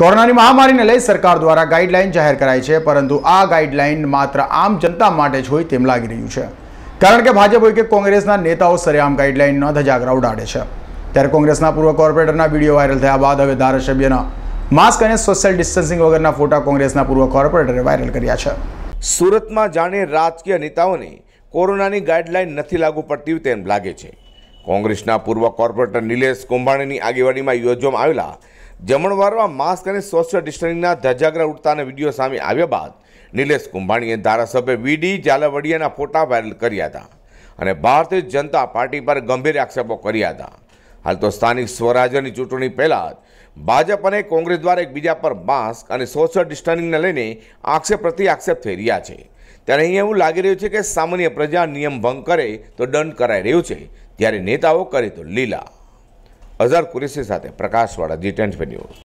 કોરોનાની મહામારીને લઈ સરકાર દ્વારા ગાઈડલાઇન જાહેર કરાઈ છે પરંતુ આ ગાઈડલાઇન માત્ર આમ જનતા માટે જ હોય તેમ લાગી રહ્યું છે કારણ કે ભાજપ હોય કે કોંગ્રેસના નેતાઓ સરેઆમ ગાઈડલાઈનનો ધજાગરા ઉડાડે છે ત્યારે કોંગ્રેસના પૂર્વ કોર્પોરેટરના વિડીયો વાયરલ થયા બાદ હવે ધારાસભ્યના માસ્ક અને સોશિયલ ડિસ્ટન્સિંગ વગરના ફોટા કોંગ્રેસના પૂર્વ કોર્પોરેટરે વાયરલ કર્યા છે સુરતમાં જાણે રાજકીય નેતાઓને કોરોનાની ગાઈડલાઇન નથી લાગુ પડતી તેમ લાગે છે કોંગ્રેસના પૂર્વ કોર્પોરેટર નિલેશ કુંભાણીની આગેવાનીમાં યોજવામાં આવેલા જમણવારમાં માસ્ક અને સોશિયલ ડિસ્ટન્સિંગના ધજાગરા ઉડતાના વિડીયો સામે આવ્યા બાદ નિલેશ કુંભાણીએ ધારાસભ્ય વીડી ઝાલાવડિયાના ફોટા વાયરલ કર્યા હતા અને ભારતીય જનતા પાર્ટી પર ગંભીર આક્ષેપો કર્યા હતા હાલ તો સ્થાનિક સ્વરાજ્યની ચૂંટણી પહેલાં ભાજપ અને કોંગ્રેસ દ્વારા એકબીજા પર માસ્ક અને સોશિયલ ડિસ્ટન્સિંગને લઈને આક્ષેપ પ્રતિ આક્ષેપ થઈ રહ્યા છે ત્યારે અહીં એવું લાગી રહ્યું છે કે સામાન્ય પ્રજા નિયમ ભંગ કરે તો દંડ કરાઈ રહ્યું છે ત્યારે નેતાઓ કરે તો લીલા અઝર કુરેશી સાથે પ્રકાશવાળા જી ટેન્ટ ન્યૂઝ